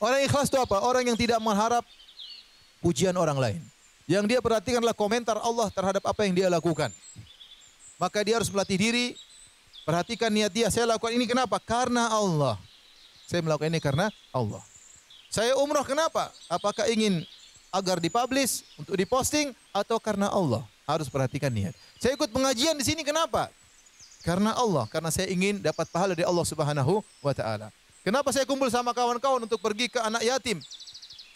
Orang ikhlas itu apa? Orang yang tidak mengharap pujian orang lain. Yang dia perhatikanlah komentar Allah terhadap apa yang dia lakukan. Maka dia harus melatih diri, perhatikan niat dia. Saya lakukan ini kenapa? Karena Allah. Saya melakukan ini karena Allah. Saya umroh kenapa? Apakah ingin agar dipublish untuk diposting atau karena Allah? Harus perhatikan niat. Saya ikut pengajian di sini kenapa? Karena Allah, karena saya ingin dapat pahala dari Allah Subhanahu Wataala. Kenapa saya kumpul sama kawan-kawan untuk pergi ke anak yatim?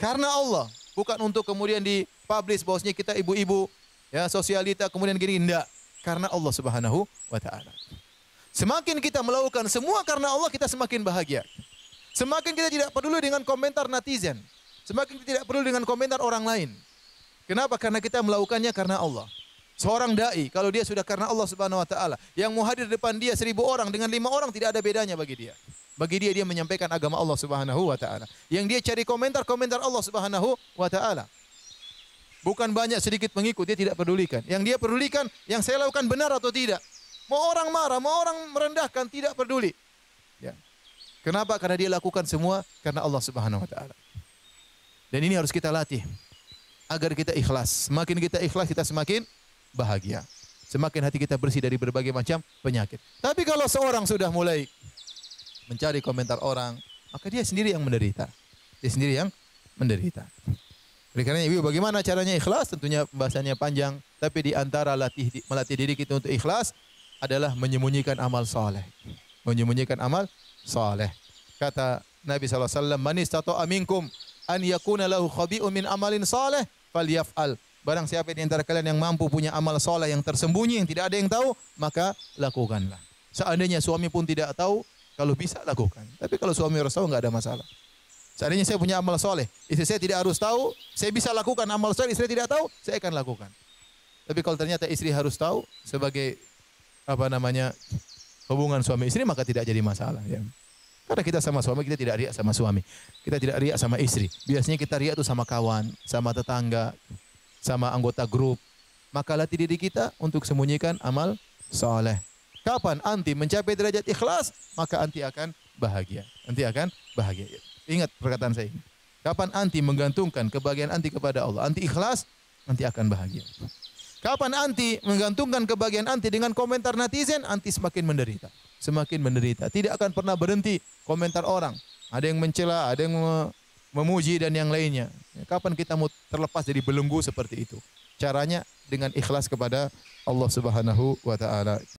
Karena Allah, bukan untuk kemudian di publish bahwasanya kita ibu-ibu ya sosialita kemudian gini tidak. Karena Allah Subhanahu wa taala. Semakin kita melakukan semua karena Allah, kita semakin bahagia. Semakin kita tidak peduli dengan komentar netizen. Semakin kita tidak peduli dengan komentar orang lain. Kenapa? Karena kita melakukannya karena Allah. Seorang da'i, kalau dia sudah karena Allah subhanahu wa ta'ala, yang muhadir depan dia seribu orang, dengan lima orang tidak ada bedanya bagi dia. Bagi dia dia menyampaikan agama Allah Subhanahu wa taala. Yang dia cari komentar-komentar Allah Subhanahu wa taala. Bukan banyak sedikit pengikut dia tidak pedulikan. Yang dia pedulikan yang saya lakukan benar atau tidak. Mau orang marah, mau orang merendahkan tidak peduli. Ya. Kenapa? Karena dia lakukan semua karena Allah Subhanahu wa taala. Dan ini harus kita latih agar kita ikhlas. Semakin kita ikhlas kita semakin bahagia. Semakin hati kita bersih dari berbagai macam penyakit. Tapi kalau seorang sudah mulai mencari komentar orang, maka dia sendiri yang menderita. Dia sendiri yang menderita. Oleh karena itu, bagaimana caranya ikhlas? Tentunya pembahasannya panjang, tapi di antara latih melatih diri kita untuk ikhlas adalah menyembunyikan amal saleh. Menyembunyikan amal saleh. Kata Nabi SAW, Man istato aminkum an yakuna lahu khabi'u min amalin saleh falyaf'al. Barang siapa di antara kalian yang mampu punya amal saleh yang tersembunyi yang tidak ada yang tahu, maka lakukanlah. Seandainya suami pun tidak tahu, Kalau bisa lakukan. Tapi kalau suami harus tahu nggak ada masalah. Seandainya saya punya amal soleh, istri saya tidak harus tahu, saya bisa lakukan amal soleh, istri saya tidak tahu, saya akan lakukan. Tapi kalau ternyata istri harus tahu sebagai apa namanya hubungan suami istri maka tidak jadi masalah ya. Karena kita sama suami, kita tidak riak sama suami. Kita tidak riak sama istri. Biasanya kita riak itu sama kawan, sama tetangga, sama anggota grup. Maka latih diri kita untuk sembunyikan amal soleh. kapan anti mencapai derajat ikhlas, maka anti akan bahagia. Anti akan bahagia. Ingat perkataan saya ini. Kapan anti menggantungkan kebahagiaan anti kepada Allah, anti ikhlas, anti akan bahagia. Kapan anti menggantungkan kebahagiaan anti dengan komentar netizen, anti semakin menderita. Semakin menderita. Tidak akan pernah berhenti komentar orang. Ada yang mencela, ada yang memuji dan yang lainnya. Ya, kapan kita mau terlepas dari belenggu seperti itu? Caranya dengan ikhlas kepada Allah Subhanahu wa taala.